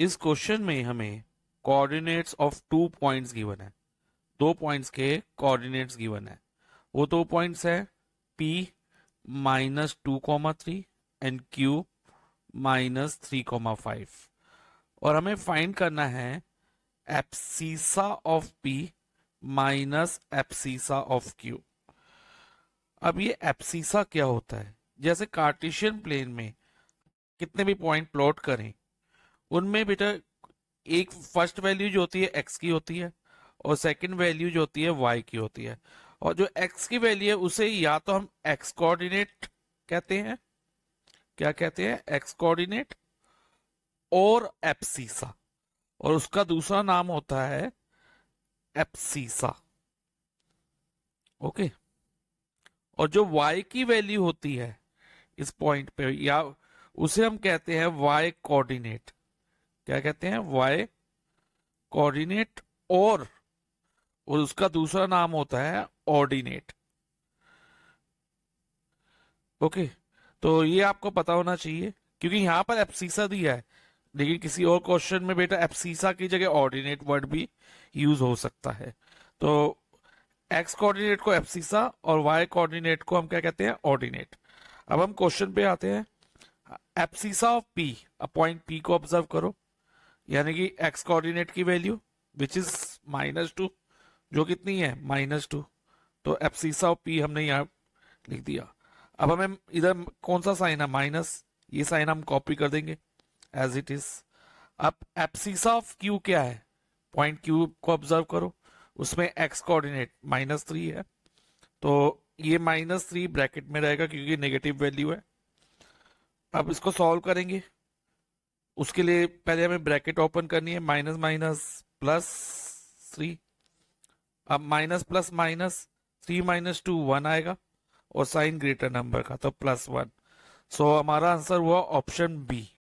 इस क्वेश्चन में हमें coordinates of two points given है दो पॉइंट्स के कोऑर्डिनेट्स गिवन है वो दो पॉइंट्स है P minus two comma three and Q minus three comma five और हमें फाइंड करना है abscissa of P minus abscissa of Q अब ये एप्सीसा क्या होता है जैसे कार्टिशियन प्लेन में कितने भी पॉइंट प्लॉट करें उनमें बेटा एक फर्स्ट वैल्यू जो होती है एक्स की होती है और सेकंड वैल्यू जो होती है वाई की होती है और जो एक्स की वैल्यू है उसे या तो हम एक्स कोऑर्डिनेट कहते हैं क्या कहते हैं एक्स कोऑर्डिनेट और एप्सीसा और उसका दूसरा नाम होता है एप्सीसा ओके और जो y की वैल्यू होती है इस पॉइंट पे या उसे हम कहते हैं y कोऑर्डिनेट क्या कहते हैं वाई कोऑर्डिनेट और और उसका दूसरा नाम होता है ऑर्डिनेट ओके तो ये आपको पता होना चाहिए क्योंकि यहां पर एप्सीसा दिया है लेकिन किसी और क्वेश्चन में बेटा एप्सीसा की जगह ऑर्डिनेट वर्ड भी यूज हो सकता है तो एक्स कोऑर्डिनेट को एप्सीसा और वाई कोऑर्डिनेट को हम क्या कहते हैं ऑर्डिनेट अब हम क्वेश्चन पे आते हैं एप्सीसा ऑफ पी अब पॉइंट पी को ऑब्जर्व करो यानी कि एक्स कोऑर्डिनेट की value which is minus two जो कितनी है माइनस टू तो एप्सीसा और पी हमने यहाँ लिख दिया अब हमें इधर कौन सा साइन है माइनस ये साइन हम कॉपी कर देंगे एज इट इज अब एपसीसा ऑफ क्यू क्या है पॉइंट क्यू को ऑब्जर्व करो उसमें एक्स कोऑर्डिनेट माइनस थ्री है तो ये माइनस थ्री ब्रैकेट में रहेगा क्योंकि नेगेटिव वैल्यू है अब इसको सॉल्व करेंगे उसके लिए पहले हमें ब्रैकेट ओपन करनी है माइनस माइनस प्लस थ्री अब minus plus minus three minus two one आएगा और साइन ग्रेटर नंबर का तो प्लस वन सो हमारा आंसर हुआ ऑप्शन बी